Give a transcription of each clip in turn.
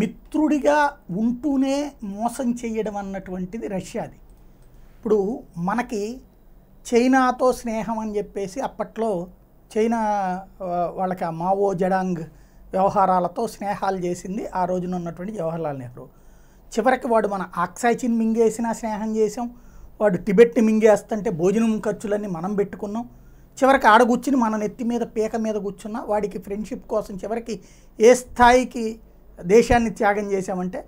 మిత్రుడిగా ఉంటూనే మోసం చేయడం అన్నటువంటిది రష్యాది ఇప్పుడు మనకి చైనాతో స్నేహం అని చెప్పేసి అప్పట్లో చైనా వాళ్ళకి మావో జడాంగ్ వ్యవహారాలతో స్నేహాలు చేసింది ఆ రోజున ఉన్నటువంటి జవహర్లాల్ నెహ్రూ చివరికి వాడు మన ఆక్సైచిన్ మింగేసినా స్నేహం చేసాం వాడు టిబెట్ని మింగేస్తుంటే భోజనం ఖర్చులన్నీ మనం పెట్టుకున్నాం చివరికి ఆడ మన నెత్తి మీద పీక మీద కూర్చున్నా వాడికి ఫ్రెండ్షిప్ కోసం చివరికి ఏ స్థాయికి దేశాన్ని త్యాగం చేశామంటే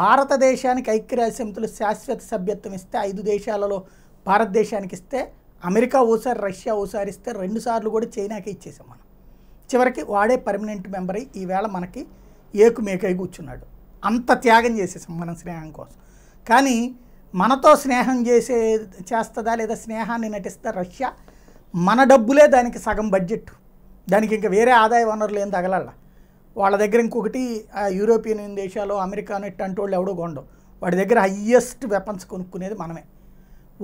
భారతదేశానికి ఐక్యరాజ్య శాశ్వత సభ్యత్వం ఇస్తే ఐదు దేశాలలో భారతదేశానికి ఇస్తే అమెరికా ఓసారి రష్యా ఓసారి ఇస్తే రెండుసార్లు కూడా చైనాకి ఇచ్చేసాం మనం చివరికి వాడే పర్మనెంట్ మెంబర్ అయ్యి ఈవేళ మనకి ఏకు మేకై కూర్చున్నాడు అంత త్యాగం చేసేసాం మనం స్నేహం కోసం కానీ మనతో స్నేహం చేసే చేస్తుందా లేదా స్నేహాన్ని నటిస్తా రష్యా మన డబ్బులే దానికి సగం బడ్జెట్ దానికి ఇంకా వేరే ఆదాయ వనరులు ఏం తగలాలా వాళ్ళ దగ్గర ఇంకొకటి యూరోపియన్ దేశాలు అమెరికాను ఇట్ అంటోళ్ళు ఎవడో కొండవు వాడి దగ్గర హయ్యెస్ట్ వెపన్స్ కొనుక్కునేది మనమే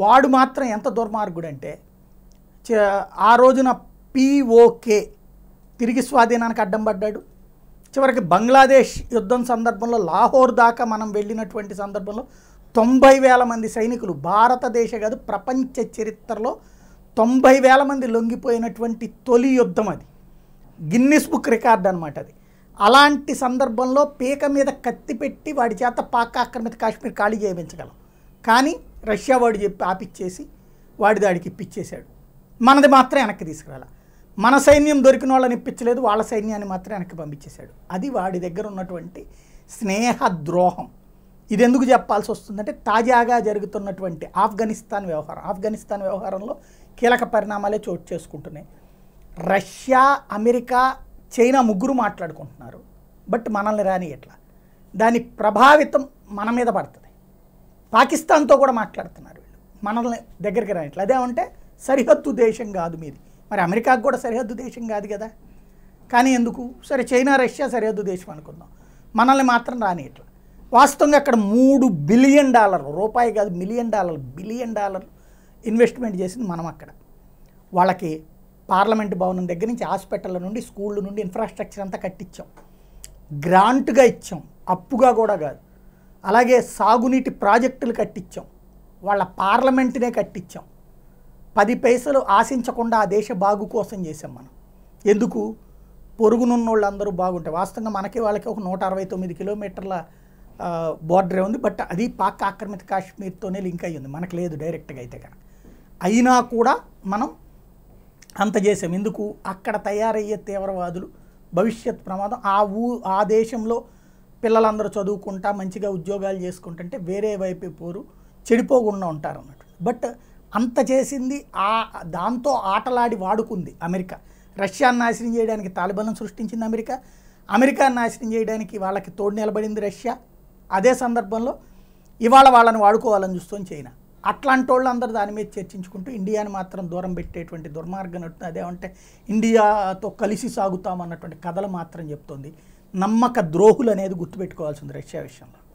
వాడు మాత్రం ఎంత దుర్మార్గుడు అంటే ఆ రోజున పిఓకే తిరిగి స్వాధీనానికి అడ్డం పడ్డాడు చివరికి బంగ్లాదేశ్ యుద్ధం సందర్భంలో లాహోర్ దాకా మనం వెళ్ళినటువంటి సందర్భంలో తొంభై వేల మంది సైనికులు భారతదేశ కాదు ప్రపంచ చరిత్రలో తొంభై వేల మంది లొంగిపోయినటువంటి తొలి యుద్ధం అది గిన్నిస్ బుక్ రికార్డ్ అనమాట అది అలాంటి సందర్భంలో పీక మీద కత్తి పెట్టి వాడి చేత పాక్ ఆక్రమిత కాశ్మీర్ ఖాళీ చేయించగలం కానీ రష్యా వాడు చెప్పి ఆపిచ్చేసి వాడి దాడికి ఇప్పించేశాడు మనది మాత్రం వెనక్కి తీసుకురాల మన సైన్యం దొరికిన వాళ్ళని ఇప్పించలేదు వాళ్ళ సైన్యాన్ని మాత్రం వెనక్కి పంపించేశాడు అది వాడి దగ్గర ఉన్నటువంటి స్నేహ ద్రోహం ఇది ఎందుకు చెప్పాల్సి వస్తుందంటే తాజాగా జరుగుతున్నటువంటి ఆఫ్ఘనిస్తాన్ వ్యవహారం ఆఫ్ఘనిస్తాన్ వ్యవహారంలో కీలక పరిణామాలే చోటు చేసుకుంటున్నాయి రష్యా అమెరికా చైనా ముగ్గురు మాట్లాడుకుంటున్నారు బట్ మనల్ని రాని ఎట్లా దాని ప్రభావితం మన మీద పడుతుంది పాకిస్తాన్తో కూడా మాట్లాడుతున్నారు వీళ్ళు మనల్ని దగ్గరికి ఎట్లా అదేమంటే సరిహద్దు దేశం కాదు మీది మరి అమెరికాకు కూడా సరిహద్దు దేశం కాదు కదా కానీ ఎందుకు సరే చైనా రష్యా సరిహద్దు దేశం అనుకుందాం మనల్ని మాత్రం ఎట్లా వాస్తవంగా అక్కడ మూడు బిలియన్ డాలర్లు రూపాయి కాదు మిలియన్ డాలర్ బిలియన్ డాలర్లు ఇన్వెస్ట్మెంట్ చేసింది మనం అక్కడ వాళ్ళకి పార్లమెంట్ భవనం దగ్గర నుంచి హాస్పిటల్ నుండి స్కూల్ నుండి ఇన్ఫ్రాస్ట్రక్చర్ అంతా కట్టించాం గ్రాంట్గా ఇచ్చాం అప్పుగా కూడా కాదు అలాగే సాగునీటి ప్రాజెక్టులు కట్టించాం వాళ్ళ పార్లమెంట్నే కట్టించాం పది పైసలు ఆశించకుండా ఆ దేశ బాగు కోసం చేసాం మనం ఎందుకు పొరుగునున్న వాళ్ళందరూ బాగుంటాయి వాస్తవంగా మనకి వాళ్ళకి ఒక నూట అరవై తొమ్మిది కిలోమీటర్ల బార్డరే ఉంది బట్ అది పాక్ ఆక్రమిత కాశ్మీర్తోనే లింక్ అయ్యింది మనకు లేదు డైరెక్ట్గా అయితే కనుక అయినా కూడా మనం అంత చేసాం ఎందుకు అక్కడ తయారయ్యే తీవ్రవాదులు భవిష్యత్ ప్రమాదం ఆ ఊ ఆ దేశంలో పిల్లలందరూ చదువుకుంటా మంచిగా ఉద్యోగాలు చేసుకుంటుంటే వేరే వైపు పోరు చెడిపోకుండా ఉంటారు అన్నట్టు బట్ అంత చేసింది ఆ దాంతో ఆటలాడి వాడుకుంది అమెరికా రష్యాను నాశనం చేయడానికి తాలిబాన్ సృష్టించింది అమెరికా అమెరికా నాశనం చేయడానికి వాళ్ళకి తోడు నిలబడింది రష్యా అదే సందర్భంలో ఇవాళ వాళ్ళని వాడుకోవాలని చూస్తుంది చైనా అట్లాంటి వాళ్ళందరూ దాని మీద చర్చించుకుంటూ ఇండియాని మాత్రం దూరం పెట్టేటువంటి దుర్మార్గం అదేమంటే ఇండియాతో కలిసి సాగుతామన్నటువంటి కథలు మాత్రం చెప్తోంది నమ్మక ద్రోహులు అనేది గుర్తుపెట్టుకోవాల్సింది రష్యా విషయంలో